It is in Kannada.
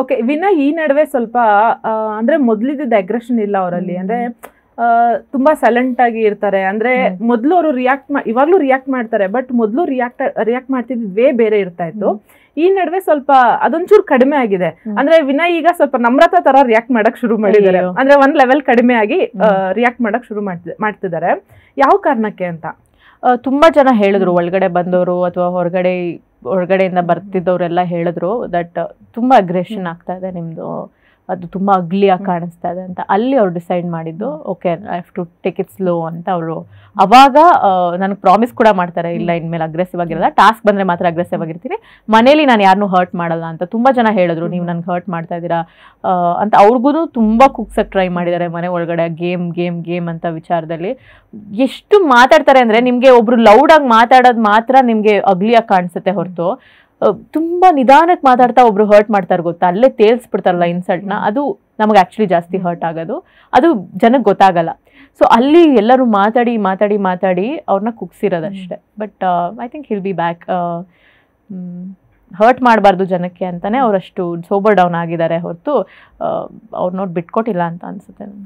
ಓಕೆ ವಿನಯ್ ಈ ನಡುವೆ ಸ್ವಲ್ಪ ಅಂದ್ರೆ ಮೊದ್ಲಿದ್ದ ಅಗ್ರೆಷನ್ ಇಲ್ಲ ಅವರಲ್ಲಿ ಅಂದ್ರೆ ತುಂಬಾ ಸೈಲೆಂಟ್ ಆಗಿ ಇರ್ತಾರೆ ಅಂದ್ರೆ ಮೊದಲು ಅವರು ರಿಯಾಕ್ಟ್ ಇವಾಗ್ಲೂ ರಿಯಾಕ್ಟ್ ಮಾಡ್ತಾರೆ ಬಟ್ ಮೊದಲು ರಿಯಾಕ್ಟ್ ರಿಯಾಕ್ಟ್ ಮಾಡ್ತಿದ್ ವೇ ಬೇರೆ ಇರ್ತಾ ಇತ್ತು ಈ ನಡುವೆ ಸ್ವಲ್ಪ ಅದೊಂಚೂರು ಕಡಿಮೆ ಆಗಿದೆ ಅಂದ್ರೆ ವಿನಯ್ ಈಗ ಸ್ವಲ್ಪ ನಮ್ರತ ತರ ರಿಯಾಕ್ಟ್ ಮಾಡಕ್ ಶುರು ಮಾಡಿದ್ದಾರೆ ಅಂದ್ರೆ ಒಂದ್ ಲೆವೆಲ್ ಕಡಿಮೆ ಆಗಿ ರಿಯಾಕ್ಟ್ ಮಾಡಕ್ ಶುರು ಮಾಡ್ತಿದ್ದಾರೆ ಯಾವ ಕಾರಣಕ್ಕೆ ಅಂತ ತುಂಬಾ ಜನ ಹೇಳಿದ್ರು ಒಳಗಡೆ ಬಂದವರು ಅಥವಾ ಹೊರಗಡೆ ಹೊರಗಡೆಯಿಂದ ಬರ್ತಿದ್ದವರೆಲ್ಲ ಹೇಳಿದ್ರು ದಟ್ ತುಂಬ ಅಗ್ರೆಷನ್ ಆಗ್ತಾ ಇದೆ ನಿಮ್ಮದು ಅದು ತುಂಬ ಅಗ್ಲಿಯಾಗಿ ಕಾಣಿಸ್ತಾ ಇದೆ ಅಂತ ಅಲ್ಲಿ ಅವ್ರು ಡಿಸೈಡ್ ಮಾಡಿದ್ದು okay I have to take it slow ಅಂತ ಅವರು ಅವಾಗ ನನಗೆ ಪ್ರಾಮಿಸ್ ಕೂಡ ಮಾಡ್ತಾರೆ ಇಲ್ಲ ಇನ್ಮೇಲೆ ಅಗ್ರೆಸಿವ್ ಆಗಿರಲ್ಲ ಟಾಸ್ಕ್ ಬಂದರೆ ಮಾತ್ರ ಅಗ್ರೆಸಿವ್ ಆಗಿರ್ತೀನಿ ಮನೇಲಿ ನಾನು ಯಾರನ್ನು ಹರ್ಟ್ ಮಾಡಲ್ಲ ಅಂತ ತುಂಬ ಜನ ಹೇಳಿದ್ರು ನೀವು ನನಗೆ ಹರ್ಟ್ ಮಾಡ್ತಾ ಇದ್ದೀರಾ ಅಂತ ಅವ್ರಿಗೂ ತುಂಬ ಕುಕ್ಸಕ್ಕೆ ಟ್ರೈ ಮಾಡಿದ್ದಾರೆ ಮನೆ ಒಳಗಡೆ ಗೇಮ್ ಗೇಮ್ ಗೇಮ್ ಅಂತ ವಿಚಾರದಲ್ಲಿ ಎಷ್ಟು ಮಾತಾಡ್ತಾರೆ ಅಂದರೆ ನಿಮಗೆ ಒಬ್ರು ಲೌಡಾಗಿ ಮಾತಾಡೋದು ಮಾತ್ರ ನಿಮಗೆ ಅಗ್ಲಿಯಾಗಿ ಕಾಣಿಸುತ್ತೆ ಹೊರತು ತುಂಬಾ ನಿಧಾನಕ್ಕೆ ಮಾತಾಡ್ತಾ ಒಬ್ರು ಹರ್ಟ್ ಮಾಡ್ತಾರೆ ಗೊತ್ತಾ ಅಲ್ಲೇ ತೇಲ್ಸ್ಬಿಡ್ತಾರಲ್ಲ ಇನ್ಸಲ್ಟ್ನ ಅದು ನಮಗೆ ಆ್ಯಕ್ಚುಲಿ ಜಾಸ್ತಿ ಹರ್ಟ್ ಆಗೋದು ಅದು ಜನಕ್ಕೆ ಗೊತ್ತಾಗಲ್ಲ ಸೊ ಅಲ್ಲಿ ಎಲ್ಲರೂ ಮಾತಾಡಿ ಮಾತಾಡಿ ಮಾತಾಡಿ ಅವ್ರನ್ನ ಕುಗ್ಸಿರೋದಷ್ಟೇ but I think he'll be back hurt ಮಾಡಬಾರ್ದು ಜನಕ್ಕೆ ಅಂತಲೇ ಅವರಷ್ಟು ಸೋಬರ್ ಡೌನ್ ಆಗಿದ್ದಾರೆ ಹೊರತು uh, ಅವ್ರು ನೋಡಿ ಬಿಟ್ಕೊಟ್ಟಿಲ್ಲ ಅಂತ ಅನಿಸುತ್ತೆ